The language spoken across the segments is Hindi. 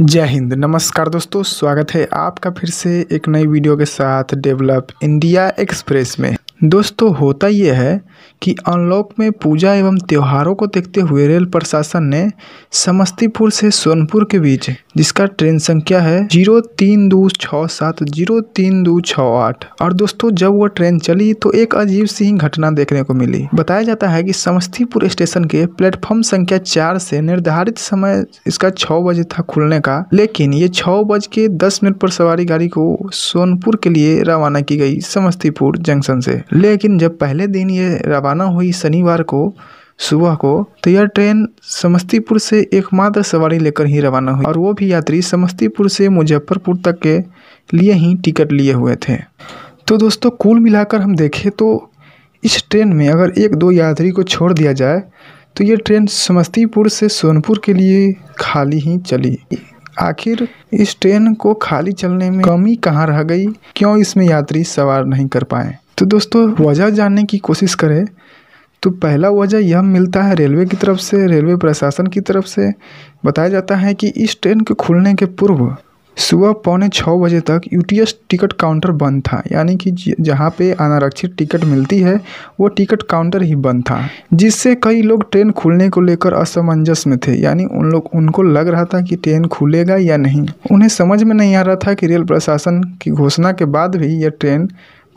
जय हिंद नमस्कार दोस्तों स्वागत है आपका फिर से एक नई वीडियो के साथ डेवलप इंडिया एक्सप्रेस में दोस्तों होता यह है कि अनलॉक में पूजा एवं त्योहारों को देखते हुए रेल प्रशासन ने समस्तीपुर से सोनपुर के बीच जिसका ट्रेन संख्या है जीरो तीन दो छः सात जीरो तीन दो छः आठ और दोस्तों जब वो ट्रेन चली तो एक अजीब सी ही घटना देखने को मिली बताया जाता है कि समस्तीपुर स्टेशन के प्लेटफॉर्म संख्या चार से निर्धारित समय इसका छः बजे था खुलने का लेकिन ये छः बज के दस मिनट पर सवारी गाड़ी को सोनपुर के लिए रवाना की गई समस्तीपुर जंक्शन से लेकिन जब पहले दिन ये रवाना हुई शनिवार को सुबह को तो यह ट्रेन समस्तीपुर से एकमात्र सवारी लेकर ही रवाना हुई और वो भी यात्री समस्तीपुर से मुजफ्फरपुर तक के लिए ही टिकट लिए हुए थे तो दोस्तों कुल मिलाकर हम देखें तो इस ट्रेन में अगर एक दो यात्री को छोड़ दिया जाए तो यह ट्रेन समस्तीपुर से सोनपुर के लिए खाली ही चली आखिर इस ट्रेन को खाली चलने में कमी कहाँ रह गई क्यों इसमें यात्री सवार नहीं कर पाए तो दोस्तों वजह जानने की कोशिश करें तो पहला वजह यह मिलता है रेलवे की तरफ से रेलवे प्रशासन की तरफ से बताया जाता है कि इस ट्रेन के खुलने के पूर्व सुबह पौने छः बजे तक यूटीएस टिकट काउंटर बंद था यानी कि जहाँ पे अनारक्षित टिकट मिलती है वो टिकट काउंटर ही बंद था जिससे कई लोग ट्रेन खुलने को लेकर असमंजस में थे यानी उन लोग उनको लग रहा था कि ट्रेन खुलेगा या नहीं उन्हें समझ में नहीं आ रहा था कि रेल प्रशासन की घोषणा के बाद भी यह ट्रेन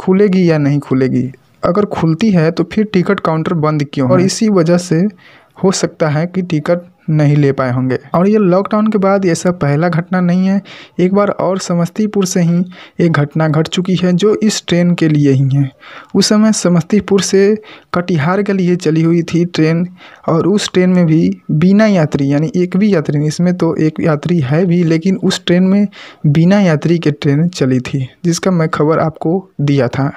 खुलेगी या नहीं खुलेगी अगर खुलती है तो फिर टिकट काउंटर बंद क्यों और इसी वजह से हो सकता है कि टिकट नहीं ले पाए होंगे और ये लॉकडाउन के बाद ऐसा पहला घटना नहीं है एक बार और समस्तीपुर से ही एक घटना घट चुकी है जो इस ट्रेन के लिए ही है उस समय समस्तीपुर से कटिहार के लिए चली हुई थी ट्रेन और उस ट्रेन में भी बिना यात्री यानी एक भी यात्री नहीं इसमें तो एक यात्री है भी लेकिन उस ट्रेन में बिना यात्री के ट्रेन चली थी जिसका मैं खबर आपको दिया था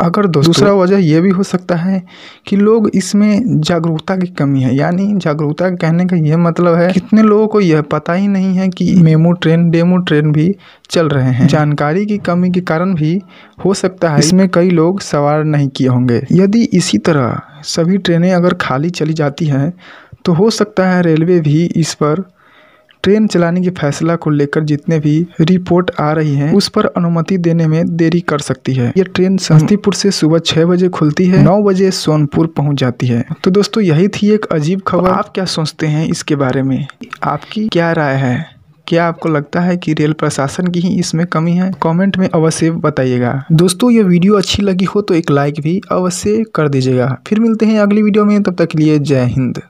अगर दूसरा वजह यह भी हो सकता है कि लोग इसमें जागरूकता की कमी है यानी जागरूकता कहने का यह मतलब है कितने लोगों को यह पता ही नहीं है कि मेमो ट्रेन डेमो ट्रेन भी चल रहे हैं जानकारी की कमी के कारण भी हो सकता है इसमें कई लोग सवार नहीं किए होंगे यदि इसी तरह सभी ट्रेनें अगर खाली चली जाती हैं तो हो सकता है रेलवे भी इस पर ट्रेन चलाने के फैसला को लेकर जितने भी रिपोर्ट आ रही हैं उस पर अनुमति देने में देरी कर सकती है ये ट्रेन समस्तीपुर से सुबह छह बजे खुलती है नौ बजे सोनपुर पहुंच जाती है तो दोस्तों यही थी एक अजीब खबर आप क्या सोचते हैं इसके बारे में आपकी क्या राय है क्या आपको लगता है कि रेल प्रशासन की ही इसमें कमी है कमेंट में अवश्य बताइएगा दोस्तों ये वीडियो अच्छी लगी हो तो एक लाइक भी अवश्य कर दीजिएगा फिर मिलते हैं अगली वीडियो में तब तक के लिए जय हिंद